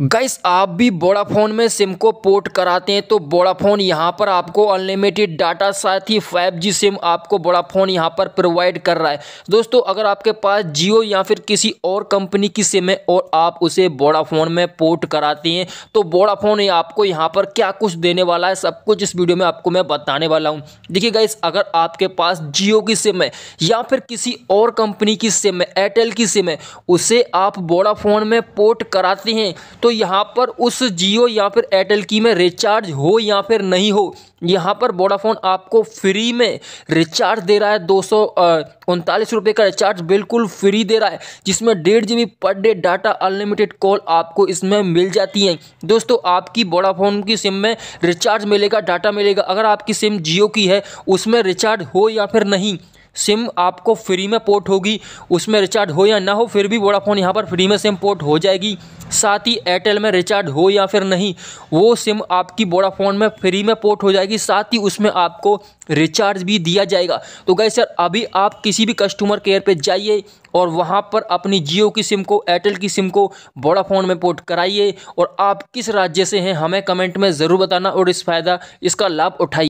gas आप भी Vodafone में सिम को पोर्ट कराते हैं तो बोडाफोन यहाँ पर आपको अनलिमिटेड डाटा साथ ही फाइव जी सिम आपको बोड़ाफोन यहाँ पर प्रोवाइड कर रहा है दोस्तों अगर आपके पास जियो या फिर किसी और कंपनी की सिम है और आप उसे बोडाफोन में पोर्ट कराते हैं तो बोडाफोन आपको यहाँ पर क्या कुछ देने वाला है सब कुछ इस वीडियो में आपको मैं बताने वाला हूँ देखिए गैस अगर आपके पास जियो की सिम है या फिर किसी और कंपनी की सिम है एयरटेल की सिम है उसे आप वोडाफोन में पोर्ट कराते हैं तो तो यहाँ पर उस जियो या फिर एयरटेल की में रिचार्ज हो या फिर नहीं हो यहाँ पर वोडाफोन आपको फ्री में रिचार्ज दे रहा है दो सौ उनतालीस रुपये का रिचार्ज बिल्कुल फ्री दे रहा है जिसमें डेढ़ जी per day data unlimited call आपको इसमें मिल जाती है दोस्तों आपकी वोडाफोन की सिम में रिचार्ज मिलेगा डाटा मिलेगा अगर आपकी सिम जियो की है उसमें रिचार्ज हो या फिर नहीं सिम आपको फ्री में पोर्ट होगी उसमें रिचार्ज हो या ना हो फिर भी वोडाफोन यहाँ पर फ्री में सिम पोर्ट हो जाएगी साथ ही एयरटेल में रिचार्ज हो या फिर नहीं वो सिम आपकी वोडाफोन में फ्री में पोर्ट हो जाएगी साथ ही उसमें आपको रिचार्ज भी दिया जाएगा तो गए सर अभी आप किसी भी कस्टमर केयर पे जाइए और वहाँ पर अपनी जियो की सिम को एयरटेल की सिम को वोडाफोन में पोर्ट कराइए और आप किस राज्य से हैं हमें कमेंट में ज़रूर बताना और इस फ़ायदा इसका लाभ उठाइए